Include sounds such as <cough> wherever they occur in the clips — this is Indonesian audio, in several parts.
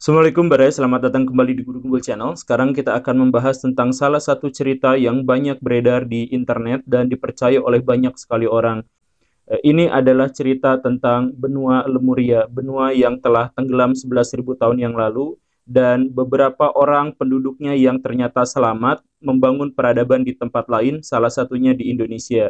Assalamualaikum Barai, selamat datang kembali di Guru Google Channel. Sekarang kita akan membahas tentang salah satu cerita yang banyak beredar di internet dan dipercaya oleh banyak sekali orang. Eh, ini adalah cerita tentang benua Lemuria, benua yang telah tenggelam 11.000 tahun yang lalu dan beberapa orang penduduknya yang ternyata selamat membangun peradaban di tempat lain, salah satunya di Indonesia.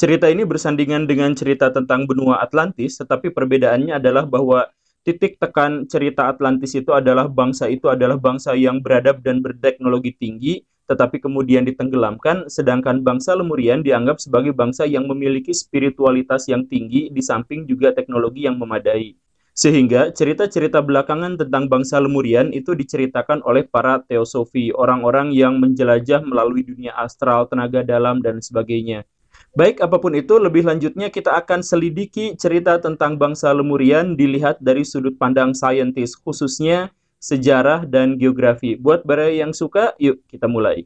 Cerita ini bersandingan dengan cerita tentang benua Atlantis, tetapi perbedaannya adalah bahwa titik tekan cerita Atlantis itu adalah bangsa itu adalah bangsa yang beradab dan berteknologi tinggi, tetapi kemudian ditenggelamkan, sedangkan bangsa Lemurian dianggap sebagai bangsa yang memiliki spiritualitas yang tinggi di samping juga teknologi yang memadai. Sehingga cerita-cerita belakangan tentang bangsa Lemurian itu diceritakan oleh para teosofi, orang-orang yang menjelajah melalui dunia astral, tenaga dalam, dan sebagainya. Baik, apapun itu, lebih lanjutnya kita akan selidiki cerita tentang bangsa Lemurian dilihat dari sudut pandang saintis, khususnya sejarah dan geografi. Buat para yang suka, yuk kita mulai.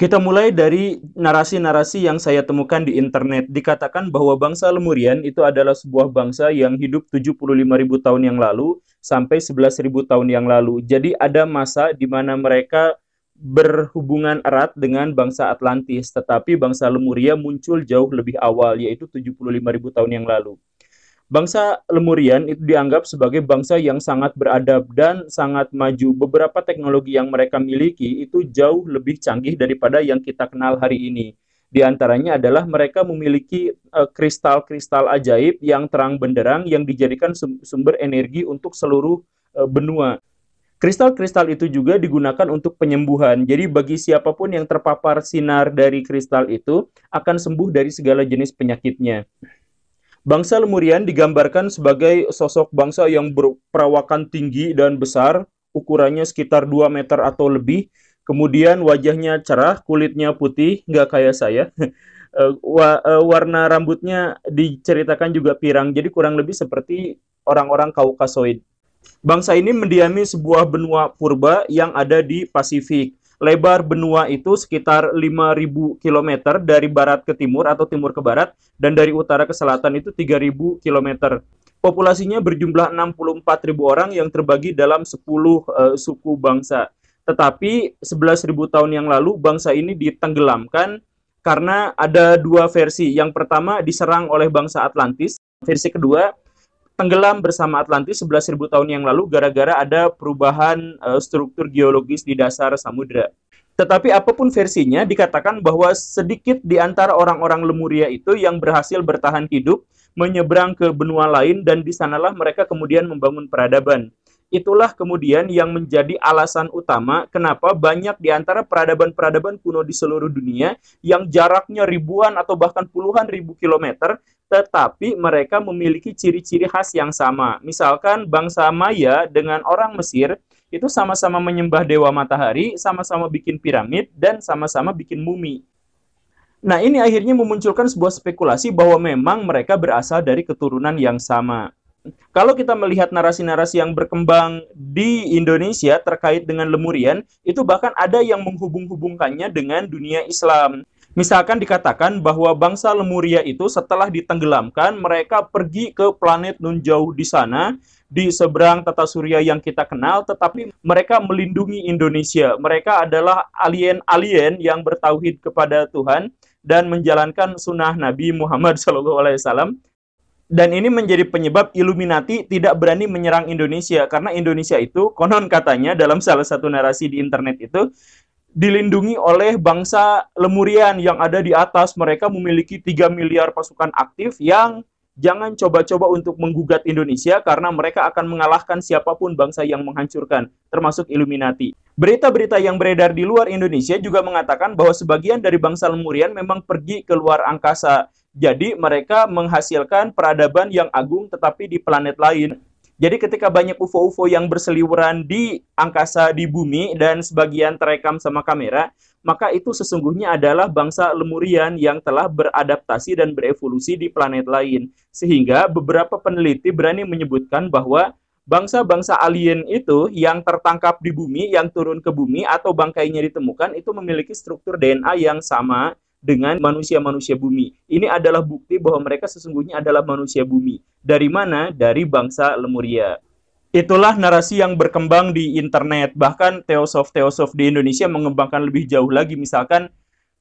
Kita mulai dari narasi-narasi yang saya temukan di internet. Dikatakan bahwa bangsa Lemurian itu adalah sebuah bangsa yang hidup 75.000 tahun yang lalu sampai 11.000 tahun yang lalu. Jadi ada masa di mana mereka berhubungan erat dengan bangsa Atlantis, tetapi bangsa Lemuria muncul jauh lebih awal yaitu 75.000 tahun yang lalu. Bangsa Lemurian itu dianggap sebagai bangsa yang sangat beradab dan sangat maju. Beberapa teknologi yang mereka miliki itu jauh lebih canggih daripada yang kita kenal hari ini. Di antaranya adalah mereka memiliki eh, kristal-kristal uh, ajaib yang terang benderang yang dijadikan sumber energi untuk seluruh uh, benua. Kristal-kristal itu juga digunakan untuk penyembuhan. Jadi bagi siapapun yang terpapar sinar dari kristal itu akan sembuh dari segala jenis penyakitnya. Bangsa Lemurian digambarkan sebagai sosok bangsa yang berperawakan tinggi dan besar, ukurannya sekitar 2 meter atau lebih. Kemudian wajahnya cerah, kulitnya putih, nggak kayak saya. <laughs> Eh, eh, warna rambutnya diceritakan juga pirang, jadi kurang lebih seperti orang-orang Kaukasoid. Bangsa ini mendiami sebuah benua purba yang ada di Pasifik lebar benua itu sekitar 5.000 km dari barat ke timur atau timur ke barat dan dari utara ke selatan itu 3.000 km. Populasinya berjumlah 64.000 orang yang terbagi dalam 10 uh, eh, suku bangsa. Tetapi 11.000 tahun yang lalu bangsa ini ditenggelamkan karena ada dua versi. Yang pertama diserang oleh bangsa Atlantis, versi kedua tenggelam bersama Atlantis 11.000 tahun yang lalu gara-gara ada perubahan uh, struktur geologis di dasar samudera. Tetapi apapun versinya dikatakan bahwa sedikit di antara orang-orang Lemuria itu yang berhasil bertahan hidup, menyeberang ke benua lain dan di sanalah mereka kemudian membangun peradaban. Itulah kemudian yang menjadi alasan utama kenapa banyak di antara peradaban-peradaban kuno di seluruh dunia yang jaraknya ribuan atau bahkan puluhan ribu kilometer tetapi mereka memiliki ciri-ciri khas yang sama. Misalkan bangsa Maya dengan orang Mesir itu sama-sama menyembah dewa matahari, sama-sama bikin piramid, dan sama-sama bikin mumi. Nah, ini akhirnya memunculkan sebuah spekulasi bahwa memang mereka berasal dari keturunan yang sama. Kalau kita melihat narasi-narasi yang berkembang di Indonesia terkait dengan Lemurian, itu bahkan ada yang menghubung-hubungkannya dengan dunia Islam. Misalkan dikatakan bahwa bangsa Lemuria itu setelah ditenggelamkan, mereka pergi ke planet nun jauh di sana, di seberang tata surya yang kita kenal, tetapi mereka melindungi Indonesia. Mereka adalah alien-alien yang bertauhid kepada Tuhan dan menjalankan sunnah Nabi Muhammad <laughs> SAW. Dan ini menjadi penyebab Illuminati tidak berani menyerang Indonesia karena Indonesia itu konon katanya dalam salah satu narasi di internet itu dilindungi oleh bangsa Lemurian yang ada di atas. Mereka memiliki 3 miliar pasukan aktif yang jangan coba-coba untuk menggugat Indonesia karena mereka akan mengalahkan siapapun bangsa yang menghancurkan, termasuk Illuminati. Berita-berita yang beredar di luar Indonesia juga mengatakan bahwa sebagian dari bangsa Lemurian memang pergi ke luar angkasa. Jadi mereka menghasilkan peradaban yang agung tetapi di planet lain. Jadi ketika banyak UFO-UFO yang berseliweran di angkasa di bumi dan sebagian terekam sama kamera, maka itu sesungguhnya adalah bangsa lemurian yang telah beradaptasi dan berevolusi di planet lain. Sehingga beberapa peneliti berani menyebutkan bahwa bangsa-bangsa alien itu yang tertangkap di bumi, yang turun ke bumi atau bangkainya ditemukan itu memiliki struktur DNA yang sama dengan manusia-manusia bumi. Ini adalah bukti bahwa mereka sesungguhnya adalah manusia bumi. Dari mana? Dari bangsa Lemuria. Itulah narasi yang berkembang di internet. Bahkan teosof-teosof di Indonesia mengembangkan lebih jauh lagi. Misalkan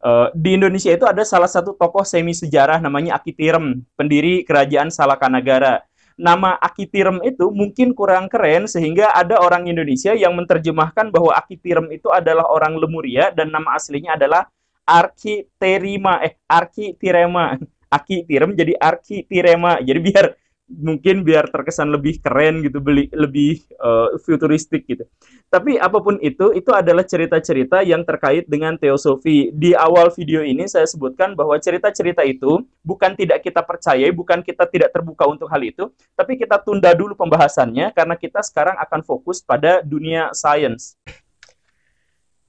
eh, di Indonesia itu ada salah satu tokoh semi sejarah namanya Akitirem, pendiri kerajaan Salakanagara. Nama Akitirem itu mungkin kurang keren sehingga ada orang Indonesia yang menerjemahkan bahwa Akitirem itu adalah orang Lemuria dan nama aslinya adalah arki terima eh arki tirema aki <laughs> tirem jadi arki tirema jadi biar mungkin biar terkesan lebih keren gitu beli lebih uh, futuristik gitu tapi apapun itu itu adalah cerita-cerita yang terkait dengan teosofi di awal video ini saya sebutkan bahwa cerita-cerita itu bukan tidak kita percayai bukan kita tidak terbuka untuk hal itu tapi kita tunda dulu pembahasannya karena kita sekarang akan fokus pada dunia sains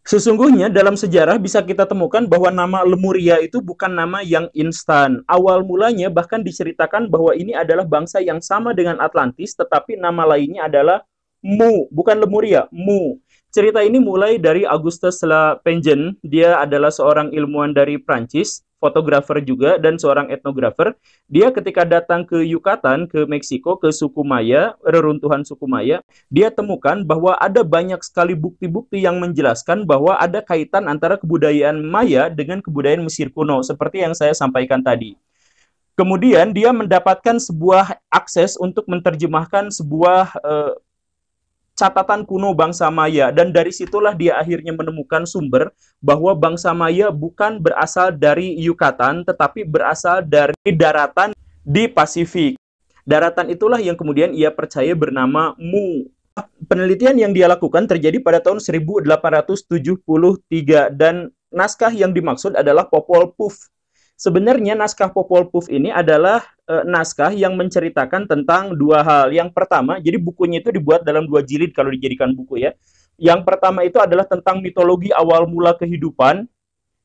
Sesungguhnya dalam sejarah bisa kita temukan bahwa nama Lemuria itu bukan nama yang instan. Awal mulanya bahkan diceritakan bahwa ini adalah bangsa yang sama dengan Atlantis, tetapi nama lainnya adalah Mu, bukan Lemuria, Mu. Cerita ini mulai dari Augustus La Pengen, dia adalah seorang ilmuwan dari Prancis fotografer juga dan seorang etnografer. Dia ketika datang ke Yucatan, ke Meksiko, ke suku Maya, reruntuhan suku Maya, dia temukan bahwa ada banyak sekali bukti-bukti yang menjelaskan bahwa ada kaitan antara kebudayaan Maya dengan kebudayaan Mesir kuno seperti yang saya sampaikan tadi. Kemudian dia mendapatkan sebuah akses untuk menerjemahkan sebuah uh, catatan kuno bangsa Maya dan dari situlah dia akhirnya menemukan sumber bahwa bangsa Maya bukan berasal dari Yucatan tetapi berasal dari daratan di Pasifik. Daratan itulah yang kemudian ia percaya bernama Mu. Penelitian yang dia lakukan terjadi pada tahun 1873 dan naskah yang dimaksud adalah Popol Vuh Sebenarnya naskah Popol Vuh ini adalah e, naskah yang menceritakan tentang dua hal. Yang pertama, jadi bukunya itu dibuat dalam dua jilid kalau dijadikan buku ya. Yang pertama itu adalah tentang mitologi awal mula kehidupan.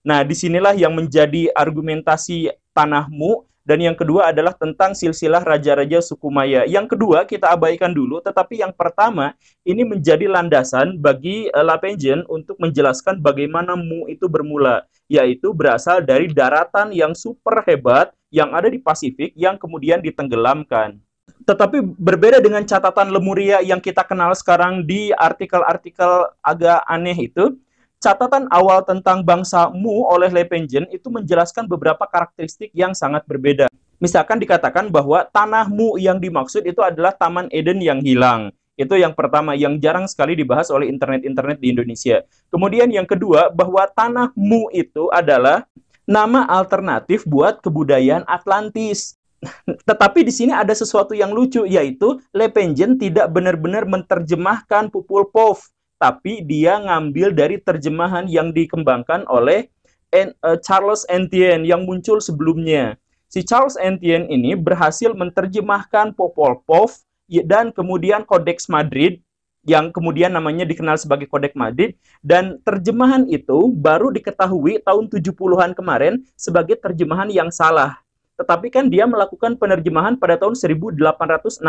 Nah, disinilah yang menjadi argumentasi tanahmu dan yang kedua adalah tentang silsilah raja-raja suku Maya. Yang kedua kita abaikan dulu, tetapi yang pertama ini menjadi landasan bagi uh, eh, Lapenjen untuk menjelaskan bagaimana Mu itu bermula, yaitu berasal dari daratan yang super hebat yang ada di Pasifik yang kemudian ditenggelamkan. Tetapi berbeda dengan catatan Lemuria yang kita kenal sekarang di artikel-artikel agak aneh itu, Catatan awal tentang bangsa Mu oleh Lepenjen itu menjelaskan beberapa karakteristik yang sangat berbeda. Misalkan dikatakan bahwa tanah Mu yang dimaksud itu adalah Taman Eden yang hilang. Itu yang pertama, yang jarang sekali dibahas oleh internet-internet di Indonesia. Kemudian yang kedua, bahwa tanah Mu itu adalah nama alternatif buat kebudayaan Atlantis. <laughs> Tetapi di sini ada sesuatu yang lucu, yaitu Le Penjen tidak benar-benar menerjemahkan Pupul Pov tapi dia ngambil dari terjemahan yang dikembangkan oleh eh, Charles Antien yang muncul sebelumnya. Si Charles Antien ini berhasil menerjemahkan Popol Pov ya, dan kemudian Codex Madrid yang kemudian namanya dikenal sebagai Codex Madrid dan terjemahan itu baru diketahui tahun 70-an kemarin sebagai terjemahan yang salah. Tetapi kan dia melakukan penerjemahan pada tahun 1864, 9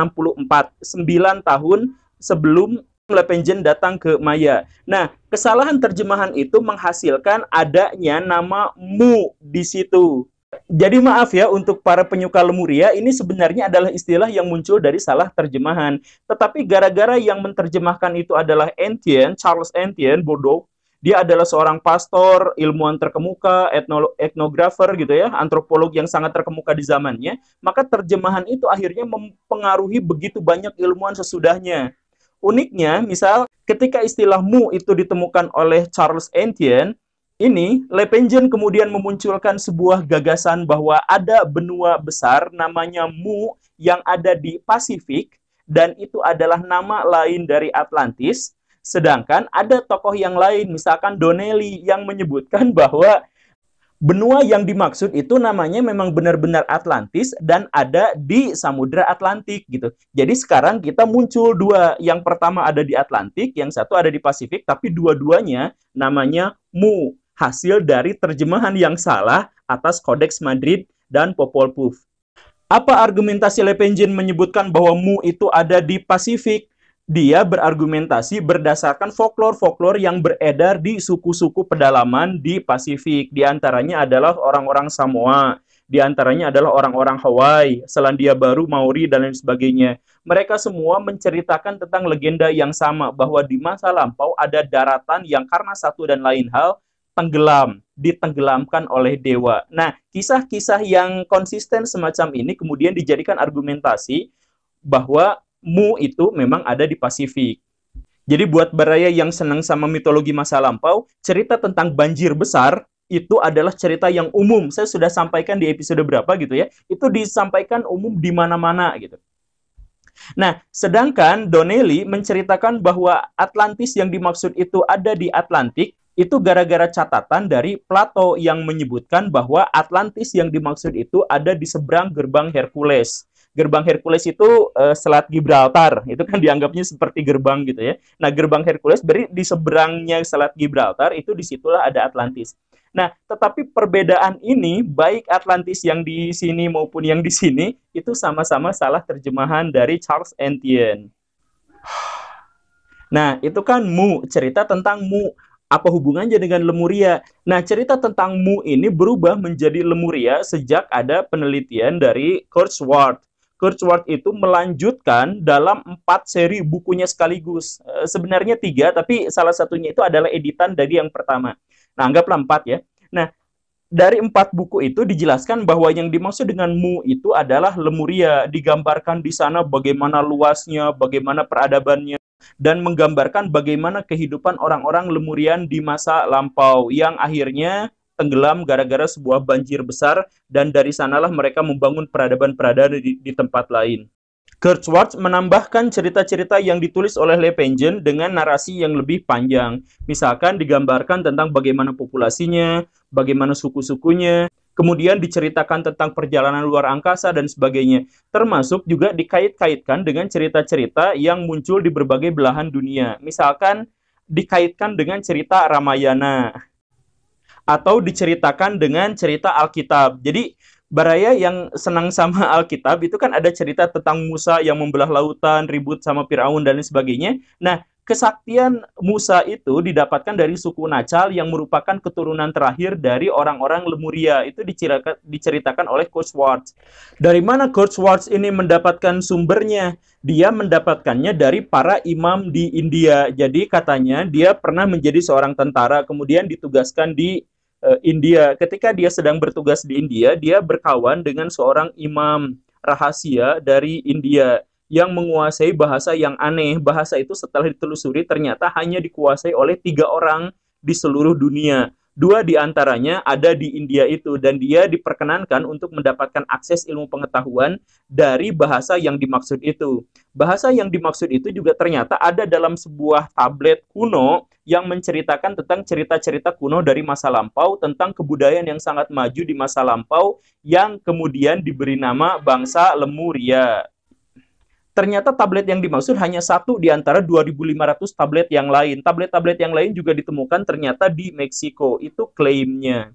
tahun sebelum Lepenjen datang ke Maya. Nah, kesalahan terjemahan itu menghasilkan adanya nama mu di situ. Jadi maaf ya untuk para penyuka Lemuria ini sebenarnya adalah istilah yang muncul dari salah terjemahan. Tetapi gara-gara yang menerjemahkan itu adalah Entien Charles Entien bodoh. dia adalah seorang pastor, ilmuwan terkemuka, etno etnografer gitu ya, antropolog yang sangat terkemuka di zamannya, maka terjemahan itu akhirnya mempengaruhi begitu banyak ilmuwan sesudahnya. Uniknya, misal ketika istilah mu itu ditemukan oleh Charles Antien, ini Lepengen kemudian memunculkan sebuah gagasan bahwa ada benua besar namanya mu yang ada di Pasifik dan itu adalah nama lain dari Atlantis. Sedangkan ada tokoh yang lain, misalkan Donnelly, yang menyebutkan bahwa Benua yang dimaksud itu namanya memang benar-benar Atlantis dan ada di Samudra Atlantik gitu. Jadi sekarang kita muncul dua, yang pertama ada di Atlantik, yang satu ada di Pasifik, tapi dua-duanya namanya Mu, hasil dari terjemahan yang salah atas Kodeks Madrid dan Popol Vuh. Apa argumentasi Le menyebutkan bahwa Mu itu ada di Pasifik? dia berargumentasi berdasarkan folklore-folklore yang beredar di suku-suku pedalaman di Pasifik. Di antaranya adalah orang-orang Samoa, di antaranya adalah orang-orang Hawaii, Selandia Baru, Maori, dan lain sebagainya. Mereka semua menceritakan tentang legenda yang sama bahwa di masa lampau ada daratan yang karena satu dan lain hal tenggelam, ditenggelamkan oleh dewa. Nah, kisah-kisah yang konsisten semacam ini kemudian dijadikan argumentasi bahwa mu itu memang ada di Pasifik. Jadi buat baraya yang senang sama mitologi masa lampau, cerita tentang banjir besar itu adalah cerita yang umum. Saya sudah sampaikan di episode berapa gitu ya. Itu disampaikan umum di mana-mana gitu. Nah, sedangkan Donnelly menceritakan bahwa Atlantis yang dimaksud itu ada di Atlantik itu gara-gara catatan dari Plato yang menyebutkan bahwa Atlantis yang dimaksud itu ada di seberang gerbang Hercules gerbang Hercules itu uh, Selat Gibraltar, itu kan dianggapnya seperti gerbang gitu ya. Nah, gerbang Hercules berarti di seberangnya Selat Gibraltar itu disitulah ada Atlantis. Nah, tetapi perbedaan ini baik Atlantis yang di sini maupun yang di sini itu sama-sama salah terjemahan dari Charles Antien. Nah, itu kan mu, cerita tentang mu apa hubungannya dengan Lemuria? Nah, cerita tentang Mu ini berubah menjadi Lemuria sejak ada penelitian dari Kurzweil Kurzweil itu melanjutkan dalam empat seri bukunya sekaligus. Eh, sebenarnya tiga, tapi salah satunya itu adalah editan dari yang pertama. Nah, anggaplah empat ya. Nah, dari empat buku itu dijelaskan bahwa yang dimaksud dengan mu itu adalah Lemuria. Digambarkan di sana bagaimana luasnya, bagaimana peradabannya, dan menggambarkan bagaimana kehidupan orang-orang Lemurian di masa lampau yang akhirnya tenggelam gara-gara sebuah banjir besar dan dari sanalah mereka membangun peradaban-peradaban di, di tempat lain. Kurt Schwartz menambahkan cerita-cerita yang ditulis oleh Le Penjen dengan narasi yang lebih panjang. Misalkan digambarkan tentang bagaimana populasinya, bagaimana suku-sukunya, kemudian diceritakan tentang perjalanan luar angkasa dan sebagainya. Termasuk juga dikait-kaitkan dengan cerita-cerita yang muncul di berbagai belahan dunia. Misalkan dikaitkan dengan cerita Ramayana atau diceritakan dengan cerita Alkitab. Jadi Baraya yang senang sama <laughs> Alkitab itu kan ada cerita tentang Musa yang membelah lautan, ribut sama Firaun dan lain sebagainya. Nah, kesaktian Musa itu didapatkan dari suku Nacal yang merupakan keturunan terakhir dari orang-orang Lemuria. Itu diceritakan oleh Coach Watts. Dari mana Coach Watts ini mendapatkan sumbernya? Dia mendapatkannya dari para imam di India. Jadi katanya dia pernah menjadi seorang tentara, kemudian ditugaskan di uh, India. Ketika dia sedang bertugas di India, dia berkawan dengan seorang imam rahasia dari India yang menguasai bahasa yang aneh. Bahasa itu setelah ditelusuri ternyata hanya dikuasai oleh tiga orang di seluruh dunia. Dua di antaranya ada di India itu dan dia diperkenankan untuk mendapatkan akses ilmu pengetahuan dari bahasa yang dimaksud itu. Bahasa yang dimaksud itu juga ternyata ada dalam sebuah tablet kuno yang menceritakan tentang cerita-cerita kuno dari masa lampau tentang kebudayaan yang sangat maju di masa lampau yang kemudian diberi nama bangsa Lemuria. Ternyata tablet yang dimaksud hanya satu di antara 2.500 tablet yang lain. Tablet-tablet yang lain juga ditemukan ternyata di Meksiko. Itu klaimnya.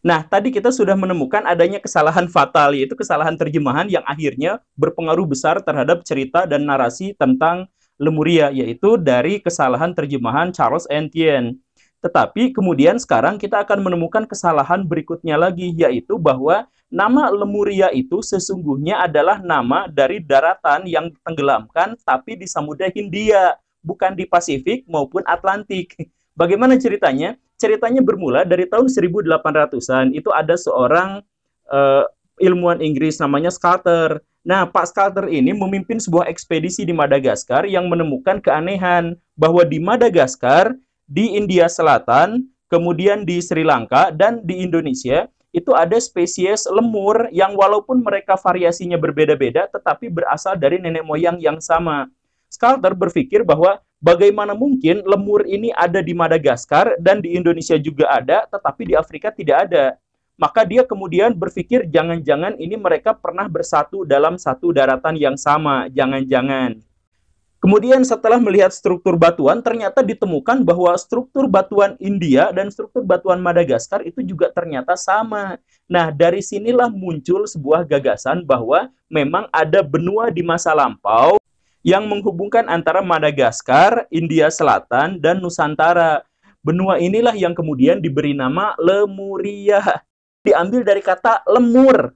Nah, tadi kita sudah menemukan adanya kesalahan fatal, yaitu kesalahan terjemahan yang akhirnya berpengaruh besar terhadap cerita dan narasi tentang Lemuria, yaitu dari kesalahan terjemahan Charles Antien. Tetapi kemudian sekarang kita akan menemukan kesalahan berikutnya lagi, yaitu bahwa Nama Lemuria itu sesungguhnya adalah nama dari daratan yang tenggelamkan tapi di Samudra Hindia, bukan di Pasifik maupun Atlantik. <laughs> Bagaimana ceritanya? Ceritanya bermula dari tahun 1800-an. Itu ada seorang uh, ilmuwan Inggris namanya Scarter. Nah, Pak Scarter ini memimpin sebuah ekspedisi di Madagaskar yang menemukan keanehan bahwa di Madagaskar, di India Selatan, kemudian di Sri Lanka dan di Indonesia itu ada spesies lemur yang walaupun mereka variasinya berbeda-beda tetapi berasal dari nenek moyang yang sama. Skalter berpikir bahwa bagaimana mungkin lemur ini ada di Madagaskar dan di Indonesia juga ada tetapi di Afrika tidak ada. Maka dia kemudian berpikir jangan-jangan ini mereka pernah bersatu dalam satu daratan yang sama, jangan-jangan. Kemudian setelah melihat struktur batuan, ternyata ditemukan bahwa struktur batuan India dan struktur batuan Madagaskar itu juga ternyata sama. Nah, dari sinilah muncul sebuah gagasan bahwa memang ada benua di masa lampau yang menghubungkan antara Madagaskar, India Selatan, dan Nusantara. Benua inilah yang kemudian diberi nama Lemuria. Diambil dari kata lemur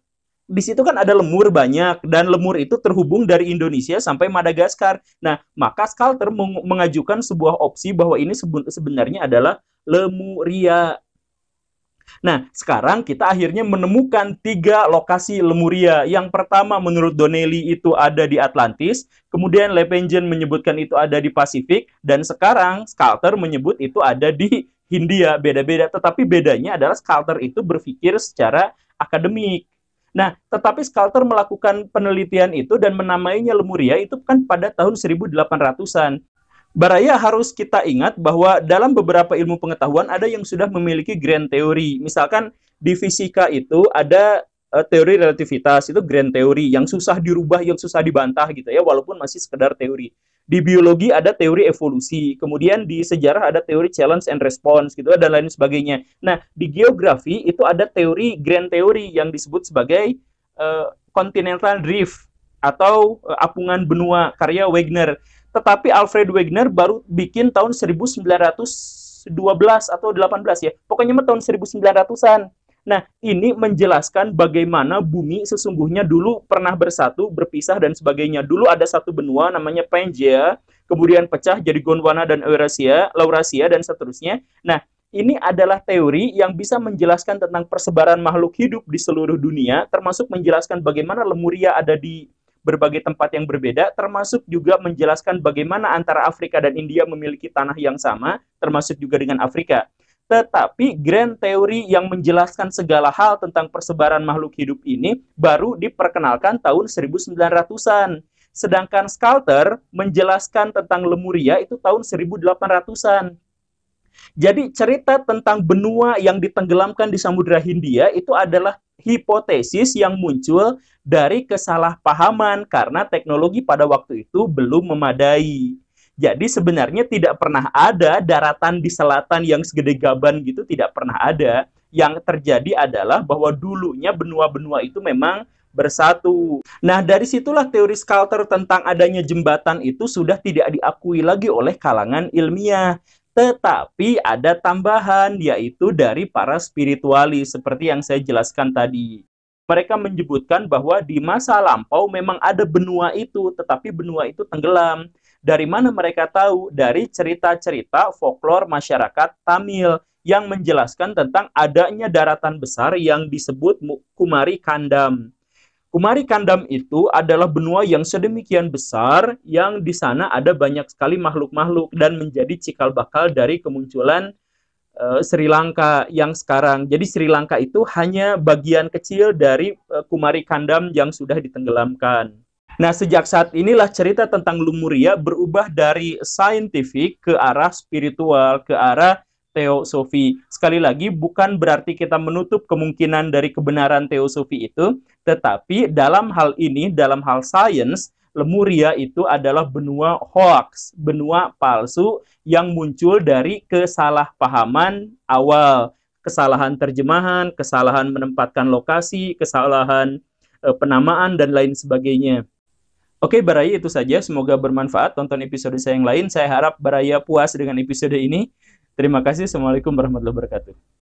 di situ kan ada lemur banyak dan lemur itu terhubung dari Indonesia sampai Madagaskar. Nah, maka Skalter mengajukan sebuah opsi bahwa ini sebenarnya adalah lemuria. Nah, sekarang kita akhirnya menemukan tiga lokasi lemuria. Yang pertama menurut Donnelly itu ada di Atlantis, kemudian Lepengen menyebutkan itu ada di Pasifik, dan sekarang Skalter menyebut itu ada di Hindia. Beda-beda, tetapi bedanya adalah Skalter itu berpikir secara akademik Nah, tetapi Skalter melakukan penelitian itu dan menamainya Lemuria itu kan pada tahun 1800-an. Baraya harus kita ingat bahwa dalam beberapa ilmu pengetahuan ada yang sudah memiliki grand teori. Misalkan di fisika itu ada eh, teori relativitas, itu grand teori yang susah dirubah, yang susah dibantah gitu ya, walaupun masih sekedar teori di biologi ada teori evolusi, kemudian di sejarah ada teori challenge and response gitu dan lain sebagainya. Nah, di geografi itu ada teori grand teori yang disebut sebagai uh, continental drift atau uh, apungan benua karya Wegener. Tetapi Alfred Wegener baru bikin tahun 1912 atau 18 ya. Pokoknya mah tahun 1900-an Nah, ini menjelaskan bagaimana bumi sesungguhnya dulu pernah bersatu, berpisah, dan sebagainya. Dulu ada satu benua namanya Pangea, kemudian pecah jadi Gondwana dan Eurasia, Laurasia, dan seterusnya. Nah, ini adalah teori yang bisa menjelaskan tentang persebaran makhluk hidup di seluruh dunia, termasuk menjelaskan bagaimana Lemuria ada di berbagai tempat yang berbeda, termasuk juga menjelaskan bagaimana antara Afrika dan India memiliki tanah yang sama, termasuk juga dengan Afrika tetapi grand teori yang menjelaskan segala hal tentang persebaran makhluk hidup ini baru diperkenalkan tahun 1900-an. Sedangkan Skalter menjelaskan tentang Lemuria itu tahun 1800-an. Jadi cerita tentang benua yang ditenggelamkan di Samudra Hindia itu adalah hipotesis yang muncul dari kesalahpahaman karena teknologi pada waktu itu belum memadai. Jadi sebenarnya tidak pernah ada daratan di selatan yang segede gaban gitu, tidak pernah ada. Yang terjadi adalah bahwa dulunya benua-benua itu memang bersatu. Nah, dari situlah teori Sculter tentang adanya jembatan itu sudah tidak diakui lagi oleh kalangan ilmiah. Tetapi ada tambahan, yaitu dari para spiritualis, seperti yang saya jelaskan tadi. Mereka menyebutkan bahwa di masa lampau memang ada benua itu, tetapi benua itu tenggelam. Dari mana mereka tahu? Dari cerita-cerita folklore masyarakat Tamil yang menjelaskan tentang adanya daratan besar yang disebut Kumari Kandam. Kumari Kandam itu adalah benua yang sedemikian besar yang di sana ada banyak sekali makhluk-makhluk dan menjadi cikal bakal dari kemunculan eh, Sri Lanka yang sekarang. Jadi Sri Lanka itu hanya bagian kecil dari eh, Kumari Kandam yang sudah ditenggelamkan. Nah, sejak saat inilah cerita tentang Lumuria berubah dari saintifik ke arah spiritual, ke arah teosofi. Sekali lagi, bukan berarti kita menutup kemungkinan dari kebenaran teosofi itu, tetapi dalam hal ini, dalam hal sains, Lemuria itu adalah benua hoax, benua palsu yang muncul dari kesalahpahaman awal, kesalahan terjemahan, kesalahan menempatkan lokasi, kesalahan eh, penamaan, dan lain sebagainya. Oke Baraya itu saja, semoga bermanfaat. Tonton episode saya yang lain. Saya harap Baraya puas dengan episode ini. Terima kasih. Assalamualaikum warahmatullahi wabarakatuh.